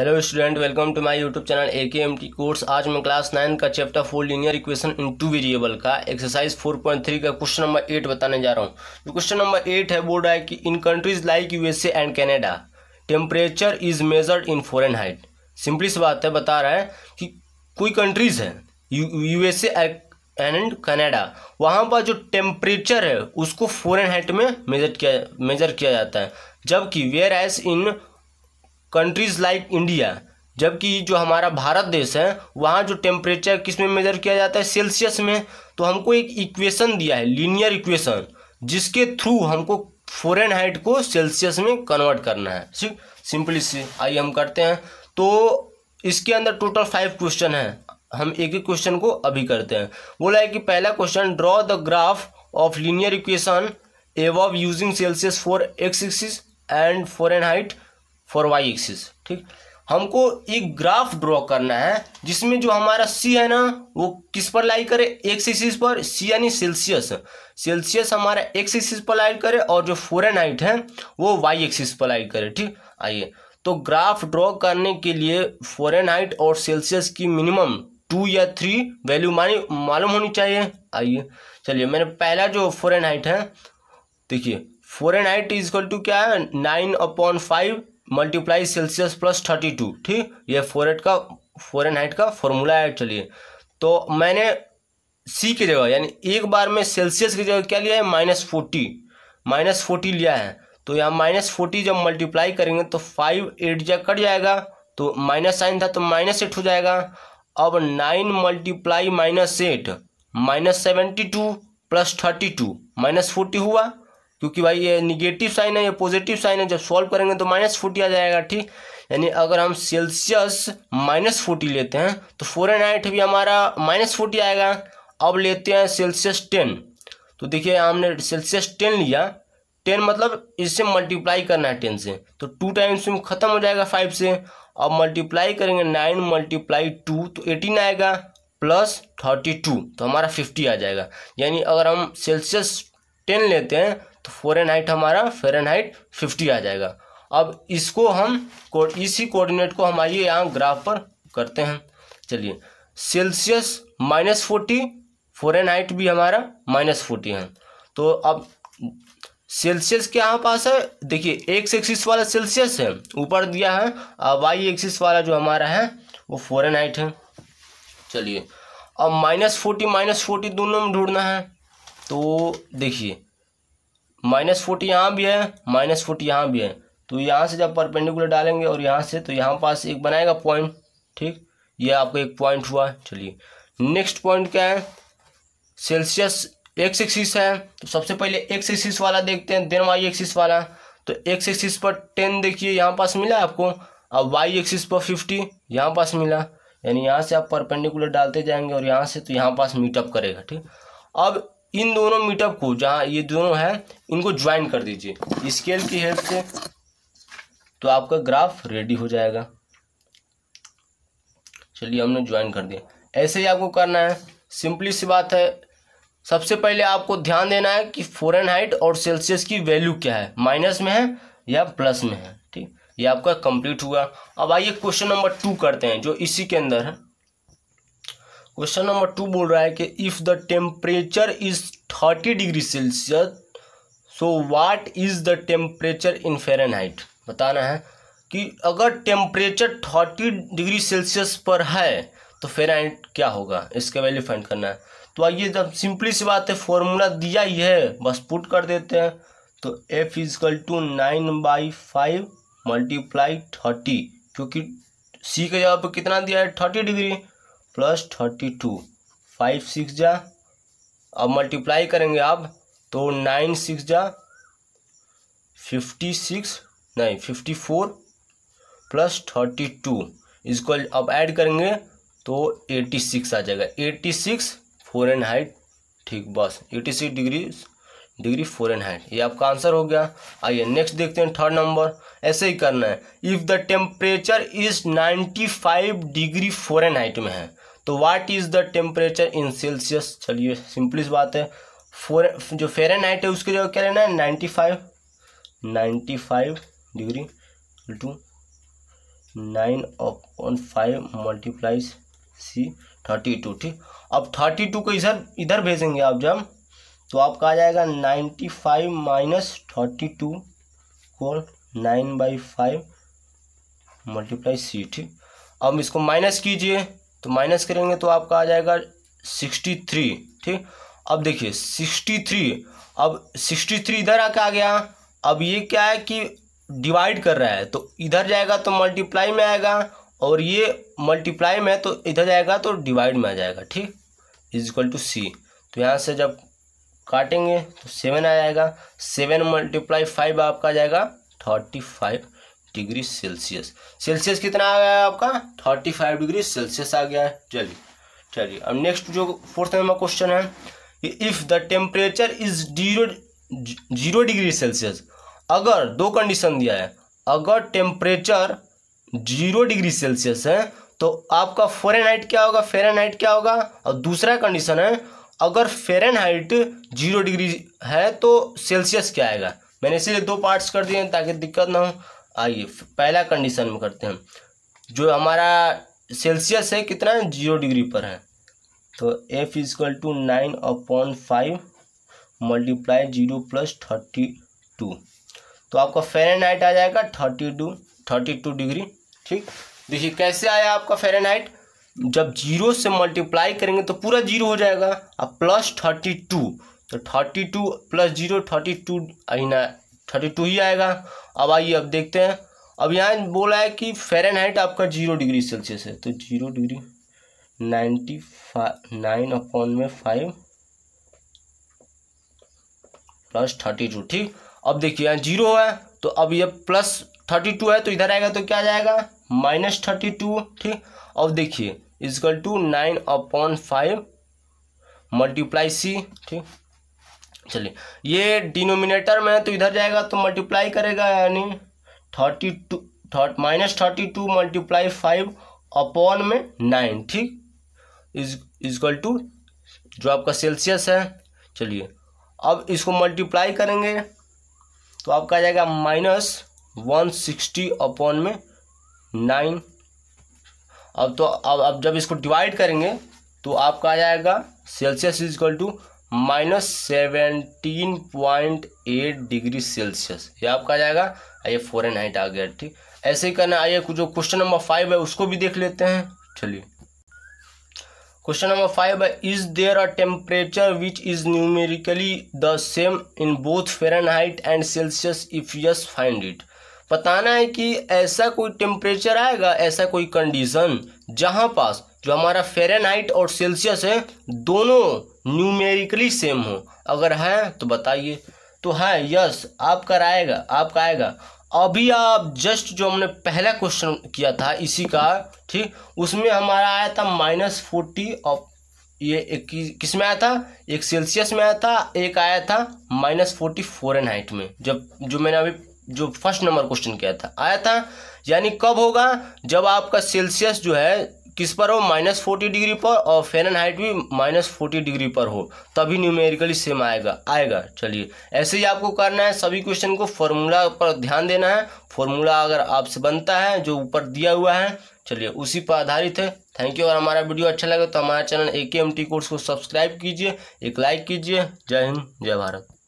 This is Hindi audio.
hello student welcome to my YouTube channel A K M T course आज मैं क्लास नाइन का chapter four linear equation in two variable का एक्सरसाइज फोर पॉइंट थ्री का क्वेश्चन नंबर एट बताने जा रहा हूँ जो क्वेश्चन नंबर एट है बोल रहा है कि in countries like USA and Canada temperature is measured in Fahrenheit simply सी बात है बता रहा है कि कोई कंट्रीज है यूएसए एंड कनाडा वहाँ पर जो टेम्परेचर है उसको फॉरन हाइट में मेजर किया मेजर किया जाता है जबकि whereas in countries like India जबकि जो हमारा भारत देश है वहाँ जो टेम्परेचर किस में मेजर किया जाता है सेल्सियस में तो हमको एक इक्वेशन दिया है लीनियर इक्वेशन जिसके थ्रू हमको फॉरेन हाइट को सेल्सियस में कन्वर्ट करना है ठीक सिंपली से आइए हम करते हैं तो इसके अंदर टोटल फाइव क्वेश्चन है हम एक एक क्वेश्चन को अभी करते हैं बोला है कि पहला question draw the graph of linear equation above using Celsius for x axis and Fahrenheit for y axis ठीक हमको एक ग्राफ ड्रॉ करना है जिसमें जो हमारा सी है ना वो किस पर लाई करे एक्स एक्सिस पर सी यानी सेल्सियस सेल्सियस हमारा एक्स एक्सिस पर लाई करे और जो फोरन हाइट है वो वाई एक्सिस पर लाई करे ठीक आइए तो ग्राफ ड्रॉ करने के लिए फोरन हाइट और सेल्सियस की मिनिमम टू या थ्री वैल्यू मानी मालूम होनी चाहिए आइए चलिए मैंने पहला जो फोरन हाइट है देखिए फोरन हाइट इज इक्वल टू क्या है nine upon five multiply Celsius plus thirty two ठीक ये एट का फोरन हाइट का फॉर्मूला है चलिए तो मैंने सी की जगह यानी एक बार में सेल्सियस की जगह क्या लिया है माइनस फोर्टी माइनस फोर्टी लिया है तो यहाँ माइनस फोर्टी जब मल्टीप्लाई करेंगे तो फाइव एट जब कट जाएगा तो माइनस साइन था तो माइनस एट हो जाएगा अब nine multiply minus eight minus seventy two plus thirty two minus forty हुआ क्योंकि भाई ये निगेटिव साइन है ये पॉजिटिव साइन है जब सॉल्व करेंगे तो माइनस फोर्टी आ जाएगा ठीक यानी अगर हम सेल्सियस माइनस फोर्टी लेते हैं तो फोर एंड आइट भी हमारा माइनस फोर्टी आएगा अब लेते हैं सेल्सियस टेन तो देखिए हमने सेल्सियस टेन लिया टेन मतलब इससे मल्टीप्लाई करना है टेन से तो टू टाइम्स में ख़त्म हो जाएगा फाइव से अब मल्टीप्लाई करेंगे नाइन मल्टीप्लाई टू तो एटीन आएगा प्लस थर्टी टू तो हमारा फिफ्टी आ जाएगा यानी अगर हम सेल्सियस टेन लेते हैं तो फोरन हाइट हमारा फेरन हाइट फिफ्टी आ जाएगा अब इसको हम इसी कोऑर्डिनेट को हम आइए यहाँ ग्राफ पर करते हैं चलिए Celsius minus forty Fahrenheit भी हमारा माइनस फोर्टी है तो अब सेल्सियस के यहाँ पास है देखिए एक्स एक्सिस वाला सेल्सियस है ऊपर दिया है और वाई एक्सिस वाला जो हमारा है वो फोरन हाइट है चलिए अब माइनस फोर्टी माइनस फोर्टी दोनों में ढूंढना है तो देखिए माइनस फोर्टी यहाँ भी है माइनस फोर्टी यहाँ भी है तो यहाँ से जब परपेंडिकुलर डालेंगे और यहाँ से तो यहाँ पास एक बनाएगा पॉइंट ठीक ये आपका एक पॉइंट हुआ चलिए नेक्स्ट पॉइंट क्या है सेल्सियस एक्स एक्सिस है तो सबसे पहले एक्स एक्सिस वाला देखते हैं देन वाई एक्सिस वाला तो एक्स एक्सिस पर टेन देखिए यहाँ पास मिला आपको अब वाई एक्सिस पर फिफ्टी यहाँ पास मिला यानी यहाँ से आप परपेंडिकुलर डालते जाएंगे और यहाँ से तो यहाँ पास मीटअप करेगा ठीक अब इन दोनों मीटअप को जहाँ ये दोनों हैं इनको ज्वाइन कर दीजिए स्केल की हेल्प से तो आपका ग्राफ रेडी हो जाएगा चलिए हमने ज्वाइन कर दिया ऐसे ही आपको करना है सिंपली सी बात है सबसे पहले आपको ध्यान देना है कि फोरन हाइट और सेल्सियस की वैल्यू क्या है माइनस में है या प्लस में है ठीक ये आपका कंप्लीट हुआ अब आइए क्वेश्चन नंबर टू करते हैं जो इसी के अंदर है क्वेश्चन नंबर टू बोल रहा है कि if the temperature is thirty degree Celsius so what is the temperature in Fahrenheit बताना है कि अगर टेम्परेचर थर्टी डिग्री सेल्सियस पर है तो फ़ारेनहाइट क्या होगा इसके वैल्यू फाइंड करना है तो आइए जब सिंपली सी बात है फॉर्मूला दिया ही है बस पुट कर देते हैं तो F equal to nine by five multiply thirty क्योंकि सी के जवाब पर कितना दिया है thirty degree plus thirty two five six जा अब मल्टीप्लाई करेंगे आप तो नाइन सिक्स जा फिफ्टी सिक्स नहीं fifty four plus thirty two इसको अब ऐड करेंगे तो एटी सिक्स आ जाएगा eighty six Fahrenheit ठीक बस eighty six degree degree Fahrenheit ये आपका आंसर हो गया आइए नेक्स्ट देखते हैं थर्ड नंबर ऐसे ही करना है if the temperature is ninety five degree Fahrenheit में है तो what is the temperature in Celsius चलिए सिंपली बात है फोर जो फेरन है उसके जगह क्या लेना है ninety five ninety five degree to nine upon five multiplies C thirty two ठीक अब थर्टी टू को इधर इधर भेजेंगे आप जब तो आपका आ जाएगा ninety five minus thirty two को nine by five multiply C ठीक अब इसको माइनस कीजिए तो माइनस करेंगे तो आपका आ जाएगा सिक्सटी थ्री ठीक अब देखिए सिक्सटी थ्री अब सिक्सटी थ्री इधर आके आ गया अब ये क्या है कि डिवाइड कर रहा है तो इधर जाएगा तो मल्टीप्लाई में आएगा और ये मल्टीप्लाई में तो इधर जाएगा तो डिवाइड में आ जाएगा ठीक इज इक्वल टू सी तो यहाँ से जब काटेंगे तो सेवन आ जाएगा सेवन मल्टीप्लाई फाइव आपका आ जाएगा thirty five degree Celsius Celsius कितना आ गया है आपका थर्टी फाइव डिग्री सेल्सियस आ गया है चलिए चलिए अब नेक्स्ट जो फोर्थ नंबर क्वेश्चन है if the temperature is zero zero degree Celsius अगर दो कंडीशन दिया है अगर टेम्परेचर जीरो डिग्री सेल्सियस है तो आपका फॉरन क्या होगा फेरन क्या होगा और दूसरा कंडीशन है अगर हाइट जीरो डिग्री है तो सेल्सियस क्या आएगा मैंने इसीलिए दो पार्ट्स कर दिए ताकि दिक्कत ना हो आइए पहला कंडीशन में करते हैं जो हमारा सेल्सियस है कितना है जीरो डिग्री पर है तो F equal to nine upon five multiply zero plus thirty two तो आपका फेरेनहाइट आ जाएगा thirty two thirty two degree ठीक देखिए कैसे आया आपका फेरेनहाइट जब जीरो से मल्टीप्लाई करेंगे तो पूरा जीरो हो जाएगा और प्लस थर्टी टू तो thirty two plus zero thirty two अहिना थर्टी टू ही आएगा अब आइए अब देखते हैं अब यहाँ बोला है कि फेरन आपका जीरो डिग्री सेल्सियस है तो zero degree ninety five nine upon में फाइव प्लस थर्टी टू ठीक अब देखिए यहाँ जीरो है तो अब ये प्लस थर्टी टू है तो इधर आएगा तो क्या जाएगा माइनस थर्टी टू ठीक अब देखिए equal to nine upon five multiply C ठीक चलिए ये डिनोमिनेटर में तो इधर जाएगा तो मल्टीप्लाई करेगा यानी thirty two thirty minus thirty two multiply five upon में नाइन ठीक इज इजक्ल टू जो आपका सेल्सियस है चलिए अब इसको मल्टीप्लाई करेंगे तो आपका आ जाएगा माइनस वन सिक्सटी अपॉन में नाइन अब तो अब अब जब इसको डिवाइड करेंगे तो आपका आ जाएगा Celsius equal to minus seventeen point eight degree Celsius ये आपका आ जाएगा आइए फॉरन हाइट आ गया ठीक ऐसे ही करना आइए जो क्वेश्चन नंबर फाइव है उसको भी देख लेते हैं चलिए क्वेश्चन नंबर फाइव है is there a temperature which is numerically the same in both Fahrenheit and Celsius if yes find it बताना है कि ऐसा कोई टेम्परेचर आएगा ऐसा कोई कंडीशन जहां पास जो हमारा फेरन हाइट और सेल्सियस है दोनों न्यूमेरिकली सेम हो अगर हैं तो बताइए तो है यस आपका आएगा आपका आएगा अभी आप जस्ट जो हमने पहला क्वेश्चन किया था इसी का ठीक उसमें हमारा आया था माइनस फोर्टी ऑफ ये एक किस में आया था एक सेल्सियस में आया था एक आया था माइनस फोर्टी फोरन हाइट में जब जो मैंने अभी जो फर्स्ट नंबर क्वेश्चन किया था आया था यानी कब होगा जब आपका सेल्सियस जो है किस पर हो माइनस फोर्टी डिग्री पर और फेरन हाइट भी माइनस फोर्टी डिग्री पर हो तभी न्यूमेरिकली सेम आएगा आएगा चलिए ऐसे ही आपको करना है सभी क्वेश्चन को फॉर्मूला पर ध्यान देना है फॉर्मूला अगर आपसे बनता है जो ऊपर दिया हुआ है चलिए उसी पर आधारित है थैंक यू अगर हमारा वीडियो अच्छा लगे तो हमारे channel A K M T course को सब्सक्राइब कीजिए एक लाइक कीजिए जय हिंद जय भारत